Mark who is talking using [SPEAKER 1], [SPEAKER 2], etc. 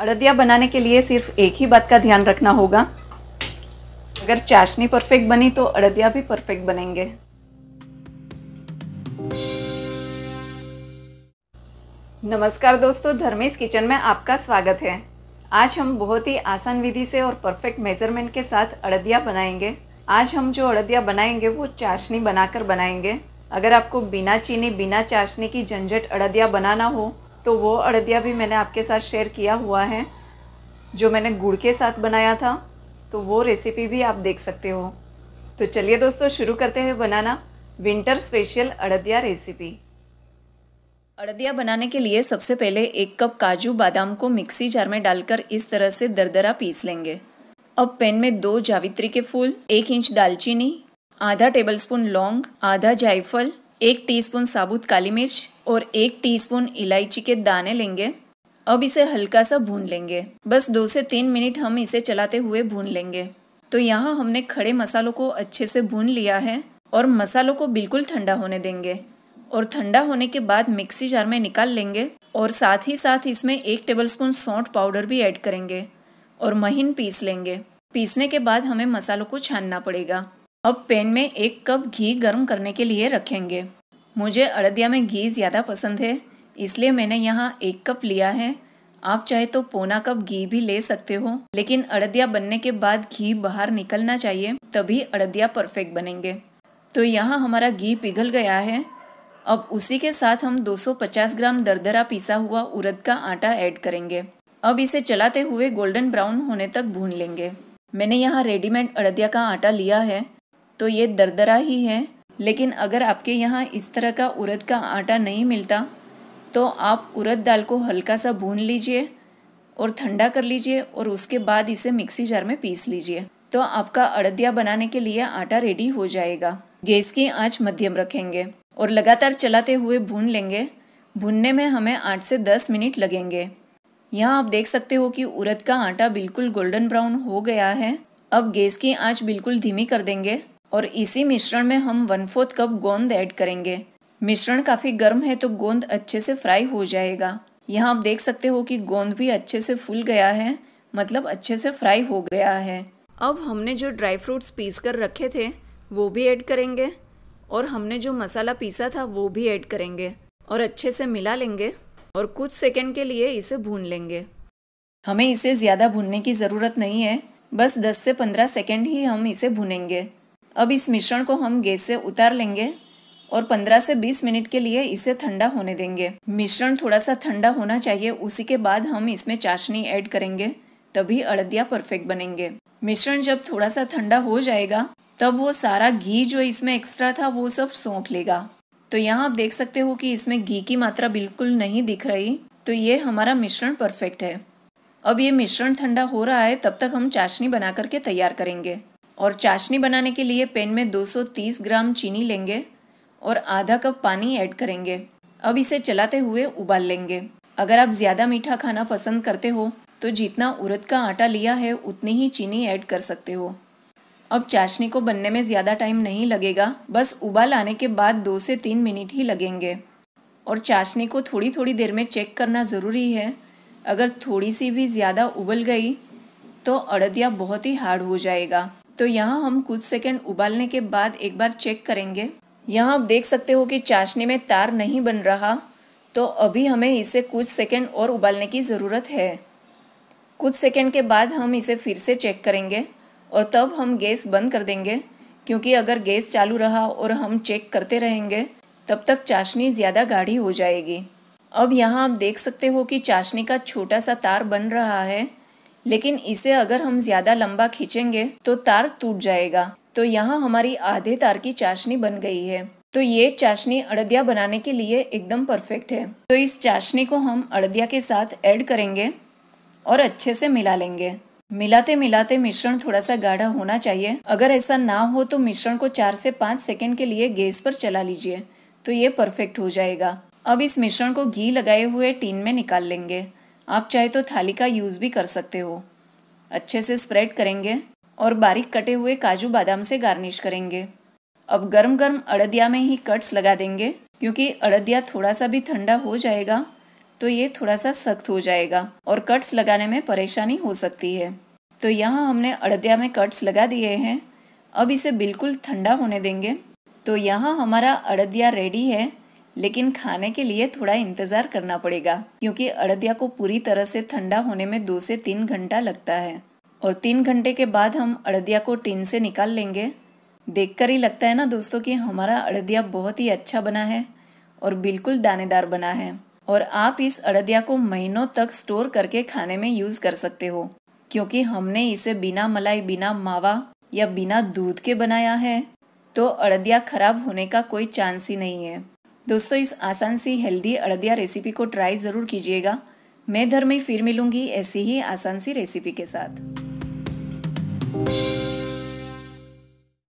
[SPEAKER 1] अड़दिया बनाने के लिए सिर्फ एक ही बात का ध्यान रखना होगा अगर चाशनी परफेक्ट बनी तो अड़दिया भी परफेक्ट बनेंगे नमस्कार दोस्तों धर्मेश किचन में आपका स्वागत है आज हम बहुत ही आसान विधि से और परफेक्ट मेजरमेंट के साथ अड़दिया बनाएंगे आज हम जो अड़दिया बनाएंगे वो चाशनी बनाकर बनाएंगे अगर आपको बिना चीनी बिना चाशनी की झंझट अड़दिया बनाना हो तो वो अड़दिया भी मैंने आपके साथ शेयर किया हुआ है जो मैंने गुड़ के साथ बनाया था तो वो रेसिपी भी आप देख सकते हो तो चलिए दोस्तों शुरू करते हैं बनाना winter special Adadiya recipe Adadiya बनाने के लिए सबसे पहले एक कप काजू बादाम को मिक्सी जार में डालकर इस तरह से दरदरा पीस लेंगे अब पैन में दो जावित्री के फूल एक इंच दालचीनी आधा टेबलस्पून लौंग आधा जायफल एक टीस्पून साबुत काली मिर्च और एक टीस्पून इलायची के दाने लेंगे अब इसे हल्का सा भून लेंगे बस दो से तीन मिनट हम इसे चलाते हुए भून लेंगे तो यहाँ हमने खड़े मसालों को अच्छे से भून लिया है और मसालों को बिल्कुल ठंडा होने देंगे और ठंडा होने के बाद मिक्सी जार में निकाल लेंगे और साथ ही साथ इसमें एक टेबलस्पून सौंठ पाउडर भी ऐड करेंगे और महीन पीस लेंगे पीसने के बाद हमें मसालों को छानना पड़ेगा अब पैन में एक कप घी गर्म करने के लिए रखेंगे मुझे अड़दिया में घी ज़्यादा पसंद है इसलिए मैंने यहाँ एक कप लिया है आप चाहे तो पौना कप घी भी ले सकते हो लेकिन अड़दिया बनने के बाद घी बाहर निकलना चाहिए तभी अड़दिया परफेक्ट बनेंगे तो यहाँ हमारा घी पिघल गया है अब उसी के साथ हम 250 ग्राम दरदरा पिसा हुआ उरद का आटा ऐड करेंगे अब इसे चलाते हुए गोल्डन ब्राउन होने तक भून लेंगे मैंने यहाँ रेडीमेड अड़दिया का आटा लिया है तो ये दरदरा ही है लेकिन अगर आपके यहाँ इस तरह का उरद का आटा नहीं मिलता तो आप उरद दाल को हल्का सा भून लीजिए और ठंडा कर लीजिए और उसके बाद इसे मिक्सी जार में पीस लीजिए तो आपका अड़दिया बनाने के लिए आटा रेडी हो जाएगा गैस की आंच मध्यम रखेंगे और लगातार चलाते हुए भून लेंगे भूनने में हमें आठ से दस मिनट लगेंगे यहाँ आप देख सकते हो कि उड़द का आटा बिल्कुल गोल्डन ब्राउन हो गया है अब गैस की आंच बिल्कुल धीमी कर देंगे और इसी मिश्रण में हम वन फोर्थ कप गोंद ऐड करेंगे मिश्रण काफ़ी गर्म है तो गोंद अच्छे से फ्राई हो जाएगा यहाँ आप देख सकते हो कि गोंद भी अच्छे से फूल गया है मतलब अच्छे से फ्राई हो गया है अब हमने जो ड्राई फ्रूट्स पीस कर रखे थे वो भी ऐड करेंगे और हमने जो मसाला पीसा था वो भी ऐड करेंगे और अच्छे से मिला लेंगे और कुछ सेकंड के लिए इसे भून लेंगे हमें इसे ज़्यादा भूनने की ज़रूरत नहीं है बस 10 से 15 सेकेंड ही हम इसे भूनेंगे अब इस मिश्रण को हम गैस से उतार लेंगे और 15 से 20 मिनट के लिए इसे ठंडा होने देंगे मिश्रण थोड़ा सा ठंडा होना चाहिए उसी के बाद हम इसमें चाशनी ऐड करेंगे तभी अड़दिया परफेक्ट बनेंगे मिश्रण जब थोड़ा सा ठंडा हो जाएगा तब वो सारा घी जो इसमें एक्स्ट्रा था वो सब सोख लेगा तो यहाँ आप देख सकते हो कि इसमें घी की मात्रा बिल्कुल नहीं दिख रही तो ये हमारा मिश्रण परफेक्ट है अब ये मिश्रण ठंडा हो रहा है तब तक हम चाशनी बना करके तैयार करेंगे और चाशनी बनाने के लिए पेन में 230 ग्राम चीनी लेंगे और आधा कप पानी ऐड करेंगे अब इसे चलाते हुए उबाल लेंगे अगर आप ज़्यादा मीठा खाना पसंद करते हो तो जितना उरद का आटा लिया है उतनी ही चीनी ऐड कर सकते हो अब चाशनी को बनने में ज़्यादा टाइम नहीं लगेगा बस उबाल आने के बाद दो से तीन मिनट ही लगेंगे और चाशनी को थोड़ी थोड़ी देर में चेक करना ज़रूरी है अगर थोड़ी सी भी ज़्यादा उबल गई तो अड़दिया बहुत ही हार्ड हो जाएगा तो यहाँ हम कुछ सेकंड उबालने के बाद एक बार चेक करेंगे यहाँ आप देख सकते हो कि चाशनी में तार नहीं बन रहा तो अभी हमें इसे कुछ सेकंड और उबालने की ज़रूरत है कुछ सेकंड के बाद हम इसे फिर से चेक करेंगे और तब हम गैस बंद कर देंगे क्योंकि अगर गैस चालू रहा और हम चेक करते रहेंगे तब तक चाशनी ज़्यादा गाढ़ी हो जाएगी अब यहाँ आप देख सकते हो कि चाशनी का छोटा सा तार बन रहा है लेकिन इसे अगर हम ज़्यादा लंबा खींचेंगे तो तार टूट जाएगा तो यहाँ हमारी आधे तार की चाशनी बन गई है तो ये चाशनी अड़दिया बनाने के लिए एकदम परफेक्ट है तो इस चाशनी को हम अड़दिया के साथ ऐड करेंगे और अच्छे से मिला लेंगे मिलाते मिलाते मिश्रण थोड़ा सा गाढ़ा होना चाहिए अगर ऐसा ना हो तो मिश्रण को चार से पाँच सेकेंड के लिए गैस पर चला लीजिए तो ये परफेक्ट हो जाएगा अब इस मिश्रण को घी लगाए हुए टीन में निकाल लेंगे आप चाहे तो थाली का यूज़ भी कर सकते हो अच्छे से स्प्रेड करेंगे और बारीक कटे हुए काजू बादाम से गार्निश करेंगे अब गर्म गर्म अड़दिया में ही कट्स लगा देंगे क्योंकि अड़दिया थोड़ा सा भी ठंडा हो जाएगा तो ये थोड़ा सा सख्त हो जाएगा और कट्स लगाने में परेशानी हो सकती है तो यहाँ हमने अड़दिया में कट्स लगा दिए हैं अब इसे बिल्कुल ठंडा होने देंगे तो यहाँ हमारा अड़दिया रेडी है लेकिन खाने के लिए थोड़ा इंतज़ार करना पड़ेगा क्योंकि अड़दिया को पूरी तरह से ठंडा होने में दो से तीन घंटा लगता है और तीन घंटे के बाद हम अड़दिया को टिन से निकाल लेंगे देखकर ही लगता है ना दोस्तों कि हमारा अड़दिया बहुत ही अच्छा बना है और बिल्कुल दानेदार बना है और आप इस अड़दिया को महीनों तक स्टोर करके खाने में यूज़ कर सकते हो क्योंकि हमने इसे बिना मलाई बिना मावा या बिना दूध के बनाया है तो अड़दिया खराब होने का कोई चांस ही नहीं है दोस्तों इस आसान सी हेल्दी अड़दिया रेसिपी को ट्राई ज़रूर कीजिएगा मैं घर में फिर मिलूंगी ऐसी ही आसान सी रेसिपी के साथ